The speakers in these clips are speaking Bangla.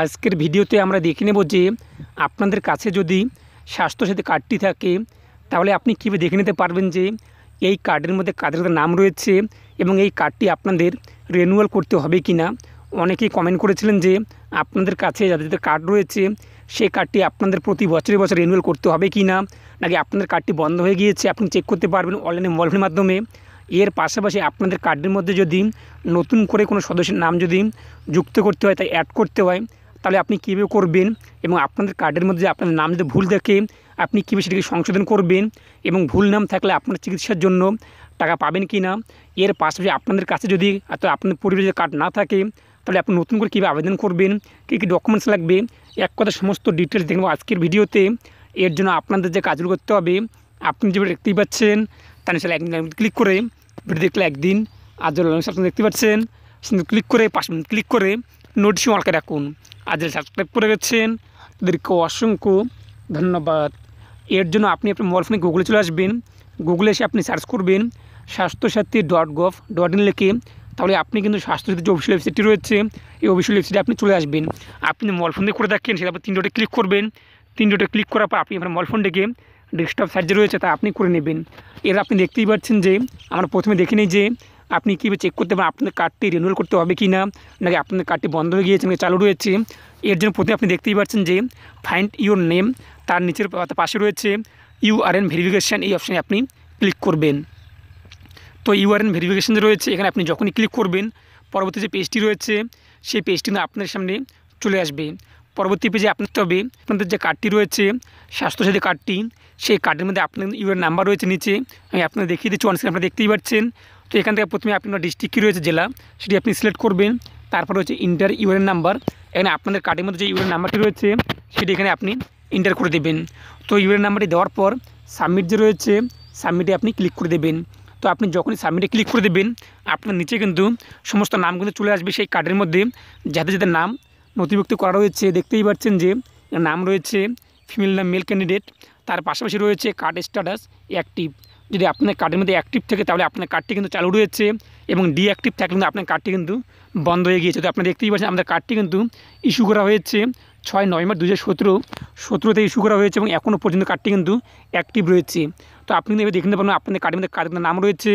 আজকের ভিডিওতে আমরা দেখে নেব যে আপনাদের কাছে যদি স্বাস্থ্যসাথী কার্ডটি থাকে তাহলে আপনি কীভাবে দেখে নিতে পারবেন যে এই কার্ডের মধ্যে কাদের নাম রয়েছে এবং এই কার্ডটি আপনাদের রেনুয়াল করতে হবে কি না অনেকেই কমেন্ট করেছিলেন যে আপনাদের কাছে যাদের কার্ড রয়েছে সেই কার্ডটি আপনাদের প্রতি বছরে বছর রেনুয়াল করতে হবে কি না নাকি আপনাদের কার্ডটি বন্ধ হয়ে গিয়েছে আপনি চেক করতে পারবেন অনলাইনে মোবাইলের মাধ্যমে এর পাশাপাশি আপনাদের কার্ডের মধ্যে যদি নতুন করে কোনো সদস্যের নাম যদি যুক্ত করতে হয় তাই অ্যাড করতে হয় তাহলে আপনি কীভাবে করবেন এবং আপনাদের কার্ডের মধ্যে আপনার নাম যদি ভুল থাকে আপনি কীভাবে সেটাকে সংশোধন করবেন এবং ভুল নাম থাকলে আপনার চিকিৎসার জন্য টাকা পাবেন কি না এর পাশাপাশি আপনাদের কাছে যদি আপনাদের পরিবেশে যদি কার্ড না থাকে তাহলে আপনি নতুন করে কীভাবে আবেদন করবেন কী কী ডকুমেন্টস লাগবে এক কথা সমস্ত ডিটেলস দেখব আজকের ভিডিওতে এর জন্য আপনাদের যে কাজগুলো করতে হবে আপনি যেভাবে দেখতেই পাচ্ছেন তাহলে সেটা একদিন ক্লিক করে ভিডিও দেখলে একদিন আর আপনি দেখতে পাচ্ছেন ক্লিক করে পাশ ক্লিক করে নোটিস আলকে রাখুন আর যারা সাবস্ক্রাইব করে গেছেন তাদেরকে অসংখ্য ধন্যবাদ এর জন্য আপনি আপনার মোবাইল ফোনে গুগলে চলে আসবেন গুগলে এসে আপনি সার্চ করবেন Swasthyasathi dot gov dot in লিখে তাহলে আপনি কিন্তু স্বাস্থ্যসাথী যে অফিসিয়াল ওয়েবসাইটটি রয়েছে এই অফিসিয়াল ওয়েবসাইটে আপনি চলে আসবেন আপনি মোবাইল ফোন দিয়ে করে থাকেন সেটা আপনি তিনটোটে ক্লিক করবেন তিনটোটে ক্লিক করার পর আপনি আপনার মোবাইল ফোন ডেকে ডেস্কটপ সাইজ রয়েছে তা আপনি করে নেবেন এর আপনি দেখতেই পাচ্ছেন যে আমরা প্রথমে দেখে নিই যে আপনি কীভাবে চেক করতে পারেন আপনার কার্ডটি রিনিউয়াল করতে হবে কি না নাকি আপনার কার্ডটি বন্ধ হয়ে গিয়েছে নাকি চালু রয়েছে এর জন্য প্রথমে আপনি দেখতেই পাচ্ছেন যে ফাইন্ড ইউর নেম তার নিচের পাশে রয়েছে ইউ আর এন ভেরিফিকেশান এই অপশানে আপনি ক্লিক করবেন তো ইউ এন ভেরিফিকেশান যে রয়েছে এখানে আপনি যখনই ক্লিক করবেন পরবর্তী যে পেজটি রয়েছে সেই পেজটি আপনার সামনে চলে আসবে পরবর্তী পেজে আপনার তবে আপনাদের যে কার্ডটি রয়েছে স্বাস্থ্যসাথী কার্ডটি সেই কার্ডের মধ্যে আপনার ইউর নাম্বার রয়েছে নিচে আমি আপনার দেখিয়ে দিচ্ছি অনেক আপনারা দেখতেই পাচ্ছেন তো এখান থেকে প্রথমে আপনার ডিস্ট্রিক্ট কী রয়েছে জেলা সেটি আপনি সিলেক্ট করবেন তারপর হচ্ছে ইন্টার ইউএন নাম্বার এখানে আপনাদের কার্ডের মধ্যে যে ইউএন নাম্বারটি রয়েছে সেটি এখানে আপনি ইন্টার করে দেবেন তো ইউএন নাম্বারটি দেওয়ার পর সাবমিট যে রয়েছে সাবমিটে আপনি ক্লিক করে দেবেন তো আপনি যখনই সাবমিটে ক্লিক করে দেবেন আপনার নিচে কিন্তু সমস্ত নাম কিন্তু চলে আসবে সেই কার্ডের মধ্যে যাদের যাদের নাম নথিভুক্ত করা রয়েছে দেখতেই পাচ্ছেন যে নাম রয়েছে ফিমেল নাম মেল ক্যান্ডিডেট তার পাশাপাশি রয়েছে কার্ড স্ট্যাটাস অ্যাক্টিভ যদি আপনার কার্ডের মধ্যে অ্যাক্টিভ থাকে তাহলে আপনার কার্ডটি কিন্তু চালু রয়েছে এবং ডিঅ্যাক্টিভ থাকলে কিন্তু আপনার কার্ডটি কিন্তু বন্ধ হয়ে গিয়েছে তো আপনার দেখতেই পাচ্ছেন আমাদের কার্ডটি কিন্তু ইস্যু করা হয়েছে ছয় নভেম্বর দু হাজার সতেরো সতেরোতে ইস্যু করা হয়েছে এবং এখনও পর্যন্ত কার্ডটি কিন্তু অ্যাক্টিভ রয়েছে তো আপনি এবার দেখতে পারবেন আপনাদের কার্ডের মধ্যে কার্ডের নাম রয়েছে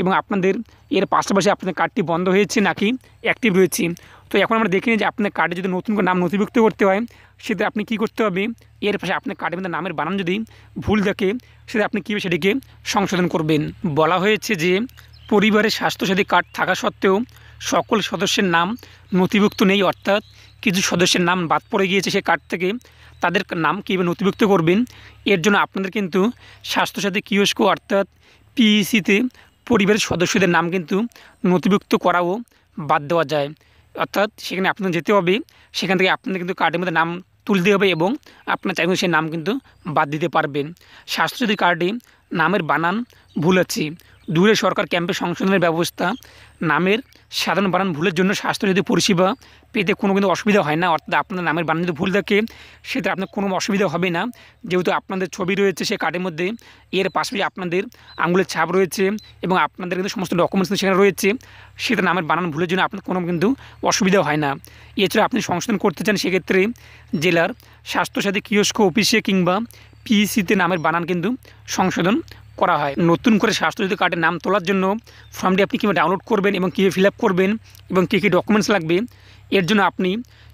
এবং আপনাদের এর পাশাপাশি আপনাদের কার্ডটি বন্ধ হয়েছে নাকি অ্যাক্টিভ রয়েছে তো এখন আমরা দেখিনি যে আপনার কার্ডে যদি নতুন করে নাম নথিভুক্ত করতে হয় সেটা আপনি কি করতে হবে এর পাশে আপনার কার্ডের মধ্যে নামের বানান যদি ভুল থাকে সেটা আপনি কীভাবে সেটিকে সংশোধন করবেন বলা হয়েছে যে পরিবারের স্বাস্থ্যসাথী কার্ড থাকা সত্ত্বেও সকল সদস্যের নাম নথিভুক্ত নেই অর্থাৎ কিছু সদস্যের নাম বাদ পড়ে গিয়েছে সে কার্ড থেকে তাদের নাম কীভাবে নথিভুক্ত করবেন এর জন্য আপনাদের কিন্তু স্বাস্থ্যসাথী কিয়স্ক অর্থাৎ পিইসিতে e পরিবারের সদস্যদের নাম কিন্তু নথিভুক্ত করাও বাদ দেওয়া যায় অর্থাৎ সেখানে আপনার যেতে হবে সেখান থেকে আপনাদের কিন্তু কার্ডের মধ্যে নাম তুলতে হবে এবং আপনার চাইলে সেই নাম কিন্তু বাদ দিতে পারবেন স্বাস্থ্যসাথী কার্ডে নামের বানান ভুল আছে দূরে সরকার ক্যাম্পে সংশোধনের ব্যবস্থা নামের সাধারণ বানান ভুলের জন্য স্বাস্থ্য যদি পরিষেবা পেতে কোনো কিন্তু অসুবিধা হয় না অর্থাৎ আপনার নামের বানান যদি ভুল থাকে সেটা আপনার কোনো অসুবিধা হবে না যেহেতু আপনাদের ছবি রয়েছে সে কার্ডের মধ্যে এর পাশাপাশি আপনাদের আঙুলের ছাপ রয়েছে এবং আপনাদের কিন্তু সমস্ত ডকুমেন্টস সেখানে রয়েছে সেটা নামের বানান ভুলের জন্য আপনার কোনো কিন্তু অসুবিধা হয় না এছাড়া আপনি সংশোধন করতে চান সেক্ষেত্রে জেলার স্বাস্থ্যসাথী কিয়স্ক অফিসে কিংবা পিইসিতে নামের বানান কিন্তু সংশোধন করা হয় নতুন করে স্বাস্থ্য যদি কার্ডের নাম তোলার জন্য ফর্মটি আপনি কীভাবে ডাউনলোড করবেন এবং কীভাবে ফিল আপ করবেন এবং কী কী ডকুমেন্টস লাগবে এর জন্য আপনি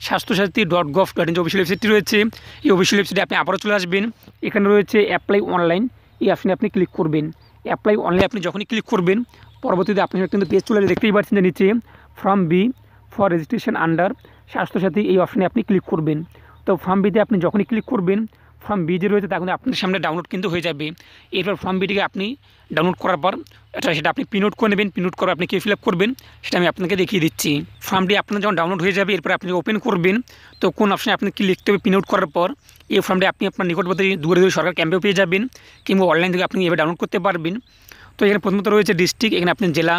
Swasthyasathi dot gov dot in যে অফিসিয়াল ওয়েবসাইটটি রয়েছে এই অফিসিয়াল ওয়েবসাইটে আপনি আবারও চলে আসবেন এখানে রয়েছে অ্যাপ্লাই অনলাইন এই অপশানে আপনি ক্লিক করবেন অ্যাপ্লাই অনলাইন আপনি যখনই ক্লিক করবেন পরবর্তীতে আপনি কিন্তু পেজ চলে দেখতেই পাচ্ছেন যে নিচে form B for registration under Swasthyasathi এই অপশানে আপনি ক্লিক করবেন তো ফর্ম বিতে আপনি যখনই ক্লিক করবেন ফর্ম বি যে রয়েছে তা কিন্তু আপনার সামনে ডাউনলোড কিন্তু হয়ে যাবে এরপর ফর্ম বিটিকে আপনি ডাউনলোড করার পর এটা সেটা আপনি প্রিন্ট করে নেবেন প্রিন্ট করে আপনি কী ফিল করবেন সেটা আমি আপনাকে দেখিয়ে দিচ্ছি ফর্মটি আপনার যখন ডাউনলোড হয়ে যাবে এরপর আপনি ওপেন করবেন তো কোন অপশানে আপনি কি লিখতে হবে প্রিন্ট করার পর এই ফর্মটি আপনি আপনার নিকটবর্তী দূরে দূরে সরকার ক্যাম্পেও পেয়ে যাবেন কিংবা অনলাইন থেকে আপনি এভাবে ডাউনলোড করতে পারবেন তো এখানে প্রথমত রয়েছে ডিস্ট্রিক্ট এখানে আপনি জেলা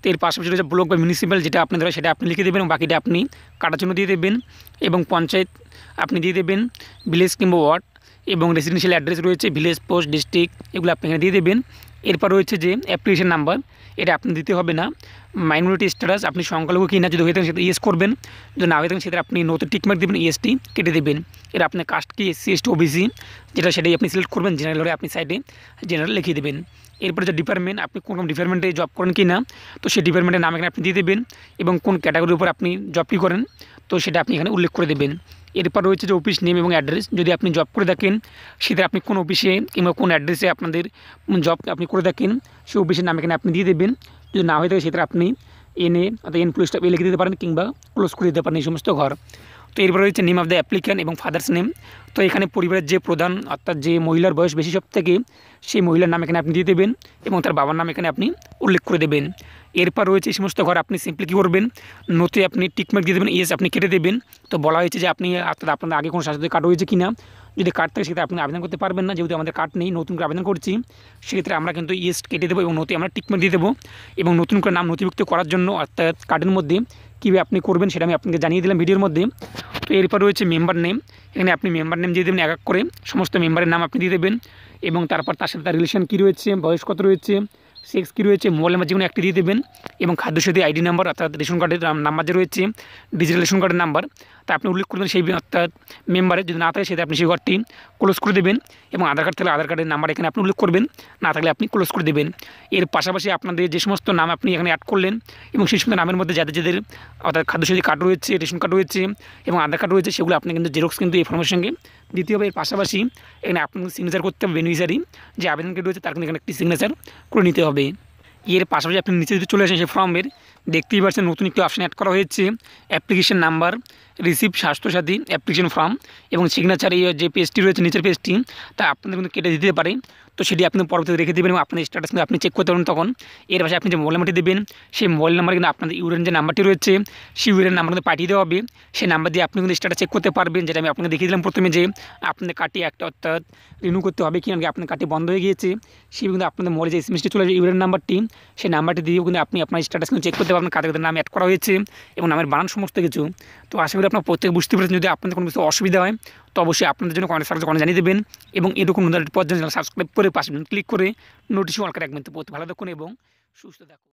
তো এর পাশাপাশি রয়েছে ব্লক বা মিউনিসিপ্যাল যেটা আপনি ধরে সেটা আপনি লিখে দেবেন এবং বাকিটা আপনি কাটার জন্য দিয়ে দেবেন এবং পঞ্চায়েত আপনি দিয়ে দেবেন ভিলেজ কিংবা ওয়ার্ড এবং রেসিডেন্সিয়াল অ্যাড্রেস রয়েছে ভিলেজ পোস্ট ডিস্ট্রিক্ট এগুলো আপনি এখানে দিয়ে দেবেন এরপর রয়েছে যে অ্যাপ্লিকেশন নাম্বার এটা আপনি দিতে হবে না মাইনরিটি স্ট্যাটাস আপনি সংখ্যালঘু কি না যদি হয়ে থাকেন সেটা ইয়েস করবেন যদি না হয়ে থাকেন সেটা আপনি নতুন টিকমার্ক দেবেন ইএসটি কেটে দেবেন এর আপনার কাস্ট কি এসসি এসটি ওবিসি যেটা সেটাই আপনি সিলেক্ট করবেন জেনারেল আপনি সাইডে জেনারেল লিখিয়ে দেবেন এরপরে যে ডিপার্টমেন্ট আপনি কোন কোন ডিপার্টমেন্টে জব করেন কি না তো সেই ডিপার্টমেন্টের নাম এখানে আপনি দিয়ে দেবেন এবং কোন ক্যাটাগরির উপর আপনি জবটি করেন তো সেটা আপনি এখানে উল্লেখ করে দেবেন এরপর রয়েছে যে অফিস নেম এবং অ্যাড্রেস যদি আপনি জব করে থাকেন সেটা আপনি কোন অফিসে কিংবা কোন অ্যাড্রেসে আপনাদের জব আপনি করে থাকেন সেই অফিসের নাম এখানে আপনি দিয়ে দেবেন যদি না হয়ে থাকে সেটা আপনি এনে অর্থাৎ এন পুলিশটা এ লিখে দিতে পারেন কিংবা ক্লোজ করে দিতে পারেন এই সমস্ত ঘর তো এরপর রয়েছে নেম অফ দ্য অ্যাপ্লিক্যান্ট এবং ফাদার্স নেম তো এখানে পরিবারের যে প্রধান অর্থাৎ যে মহিলার বয়স বেশি সব থেকে সেই মহিলার নাম এখানে আপনি দিয়ে দেবেন এবং তার বাবার নাম এখানে আপনি উল্লেখ করে দেবেন এরপর রয়েছে এই সমস্ত ঘর আপনি সিম্পলি কী করবেন নথি আপনি ট্রিটমেন্ট দিয়ে দেবেন ইয়েস আপনি কেটে দেবেন তো বলা হয়েছে যে আপনি অর্থাৎ আপনাদের আগে কোনো স্বাস্থ্য কার্ড রয়েছে কি না যদি কার্ড থাকে সেক্ষেত্রে আপনি আবেদন করতে পারবেন না যেহেতু আমাদের কার্ড নেই নতুন করে আবেদন করছি সেক্ষেত্রে আমরা কিন্তু ইয়েস কেটে দেবো এবং নথি আমরা ট্রিটমেন্ট দিয়ে দেবো এবং নতুন করে নাম নথিভুক্ত করার জন্য অর্থাৎ কার্ডের মধ্যে কীভাবে আপনি করবেন সেটা আমি আপনাকে জানিয়ে দিলাম ভিডিওর মধ্যে তো এরপর রয়েছে মেম্বার নেম এখানে আপনি মেম্বার নেম দিয়ে দেবেন এক এক করে সমস্ত মেম্বারের নাম আপনি দিয়ে দেবেন এবং তারপর তার সাথে তার রিলেশন কী রয়েছে বয়স কত রয়েছে সিক্স কি রয়েছে মোবাইল নাম্বার যে কোনো একটি দিয়ে দেবেন এবং খাদ্যসাথী আইডি নাম্বার অর্থাৎ রেশন কার্ডের নাম্বার যে রয়েছে ডিজিটাল রেশন কার্ডের নাম্বার তা আপনি উল্লেখ করে দেবেন সেই অর্থাৎ মেম্বারে যদি না থাকে সেটা আপনি সেই ঘরটি ক্লোজ করে দেবেন এবং আধার কার্ড থাকলে আধার কার্ডের নাম্বার এখানে আপনি উল্লেখ করবেন না থাকলে আপনি ক্লোজ করে দেবেন এর পাশাপাশি আপনাদের যে সমস্ত নাম আপনি এখানে অ্যাড করলেন এবং সেই সমস্ত নামের মধ্যে যাদের যাদের অর্থাৎ খাদ্যসাথী কার্ড রয়েছে রেশন কার্ড রয়েছে এবং আধার কার্ড রয়েছে সেগুলো আপনি কিন্তু জেরক্স কিন্তু এই ফর্মের সঙ্গে দিতে হবে এর পাশাপাশি এখানে আপনাকে সিগনেচার করতে হবে বেনিফিসারি যে আবেদনকারী রয়েছে তার কিন্তু এখানে একটি সিগনেচার করে নিতে হবে এর পাশাপাশি আপনি নিচে যদি চলে আসেন সেই ফর্মের দেখতেই পাচ্ছেন নতুন একটি অপশান অ্যাড করা হয়েছে application number receive Swasthyasathi application form এবং সিগনেচার এই যে পেজটি রয়েছে নিচের পেজটি তা আপনাদের কিন্তু কেটে দিতে পারে তো সেটি আপনি পরবর্তীতে রেখে দেবেন এবং আপনার স্ট্যাটাস কিন্তু আপনি চেক করতে পারেন তখন এর পাশে আপনি যে মোবাইল নাম্বারটি দেবেন সেই মোবাইল নাম্বার কিন্তু আপনাদের ইউরেন যে নাম্বারটি রয়েছে সেই ইউরেন নাম্বার কিন্তু পাঠিয়ে দেওয়া হবে সেই নাম্বার দিয়ে আপনি কিন্তু স্ট্যাটাস চেক করতে পারবেন যেটা আমি আপনাকে দেখিয়ে দিলাম প্রথমে যে আপনাদের কাটি একটা অর্থাৎ রিনিউ করতে হবে কি না আপনার কাটি বন্ধ হয়ে গিয়েছে সেই কিন্তু আপনাদের মোবাইল যে এসএমএসটি চলে ইউরেন নাম্বারটি সেই নাম্বারটি দিয়েও কিন্তু আপনি আপনার স্ট্যাটাস কিন্তু চেক করতে পারবেন কাদের কাদের নাম অ্যাড করা হয়েছে এবং নামের বানান সমস্ত কিছু তো আশা করি আপনার প্রত্যেক বুঝতে পেরেছেন যদি আপনাদের কোনো কিছু অসুবিধা হয় তো অবশ্যই আপনাদের জন্য কমেন্ট সার্চ জানিয়ে দেবেন এবং এরকম পর্যন্ত সাবস্ক্রাইব করে পাশে ক্লিক করে নোটিশ অলকে রাখবেন তো ভালো দেখুন এবং সুস্থ দেখুন